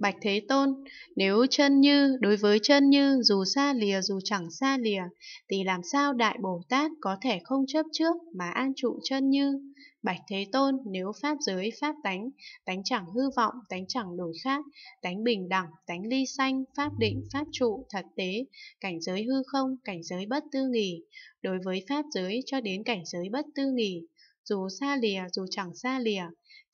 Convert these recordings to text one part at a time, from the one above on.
Bạch Thế Tôn, nếu chân như đối với chân như dù xa lìa dù chẳng xa lìa, thì làm sao Đại Bồ Tát có thể không chấp trước mà an trụ chân như? Bạch Thế Tôn, nếu pháp giới pháp tánh, tánh chẳng hư vọng, tánh chẳng đổi khác, tánh bình đẳng, tánh ly sanh, pháp định, pháp trụ, thật tế, cảnh giới hư không, cảnh giới bất tư nghỉ, đối với pháp giới cho đến cảnh giới bất tư nghỉ, dù xa lìa dù chẳng xa lìa,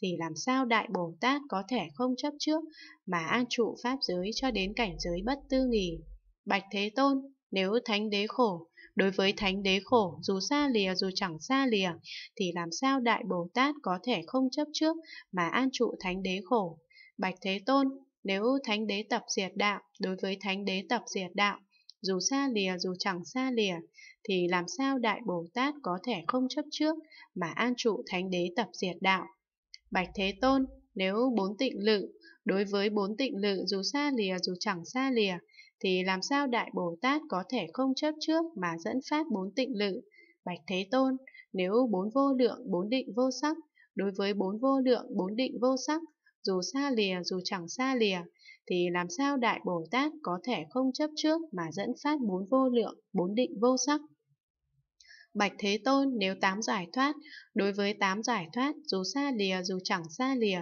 thì làm sao Đại Bồ Tát có thể không chấp trước mà an trụ Pháp giới cho đến cảnh giới bất tư nghỉ. Bạch Thế Tôn, nếu Thánh Đế khổ, đối với Thánh Đế khổ dù xa lìa dù chẳng xa lìa, thì làm sao Đại Bồ Tát có thể không chấp trước mà an trụ Thánh Đế khổ. Bạch Thế Tôn, nếu Thánh Đế tập diệt đạo, đối với Thánh Đế tập diệt đạo, dù xa lìa dù chẳng xa lìa, thì làm sao Đại Bồ Tát có thể không chấp trước mà an trụ Thánh Đế tập diệt đạo. Bạch Thế Tôn, nếu bốn tịnh lự, đối với bốn tịnh lự dù xa lìa dù chẳng xa lìa, thì làm sao Đại Bồ Tát có thể không chấp trước mà dẫn phát bốn tịnh lự? Bạch Thế Tôn, nếu bốn vô lượng, bốn định vô sắc, đối với bốn vô lượng, bốn định vô sắc, dù xa lìa dù chẳng xa lìa, thì làm sao Đại Bồ Tát có thể không chấp trước mà dẫn phát bốn vô lượng, bốn định vô sắc, Bạch Thế Tôn nếu tám giải thoát, đối với tám giải thoát dù xa lìa dù chẳng xa lìa,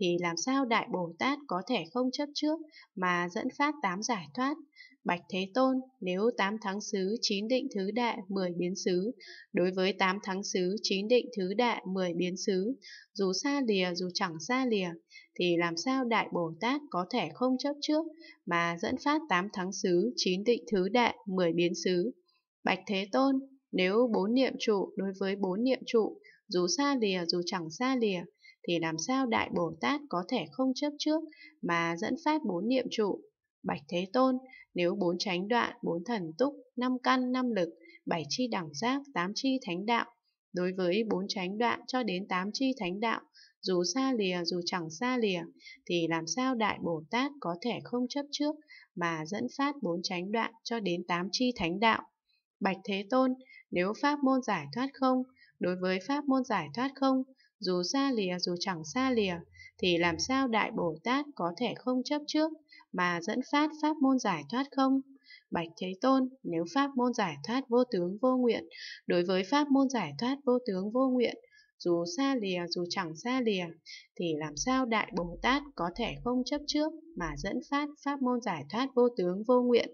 thì làm sao Đại Bồ Tát có thể không chấp trước mà dẫn phát tám giải thoát? Bạch Thế Tôn, nếu tám thắng xứ chín định thứ đệ mười biến xứ, đối với tám thắng xứ chín định thứ đệ mười biến xứ, dù xa lìa dù chẳng xa lìa, thì làm sao Đại Bồ Tát có thể không chấp trước mà dẫn phát tám thắng xứ chín định thứ đệ mười biến xứ? Bạch Thế Tôn, nếu bốn niệm trụ đối với bốn niệm trụ, dù xa lìa dù chẳng xa lìa, thì làm sao Đại Bồ Tát có thể không chấp trước mà dẫn phát bốn niệm trụ? Bạch Thế Tôn, nếu bốn chánh đoạn, bốn thần túc, năm căn, năm lực, bảy chi đẳng giác, tám chi thánh đạo, đối với bốn chánh đoạn cho đến tám chi thánh đạo, dù xa lìa dù chẳng xa lìa, thì làm sao Đại Bồ Tát có thể không chấp trước mà dẫn phát bốn chánh đoạn cho đến tám chi thánh đạo? Bạch Thế Tôn, nếu pháp môn giải thoát không, đối với pháp môn giải thoát không, dù xa lìa dù chẳng xa lìa, thì làm sao Đại Bồ Tát có thể không chấp trước mà dẫn phát pháp môn giải thoát không? Bạch Thế Tôn, nếu pháp môn giải thoát vô tướng vô nguyện, đối với pháp môn giải thoát vô tướng vô nguyện, dù xa lìa dù chẳng xa lìa, thì làm sao Đại Bồ Tát có thể không chấp trước mà dẫn phát pháp môn giải thoát vô tướng vô nguyện?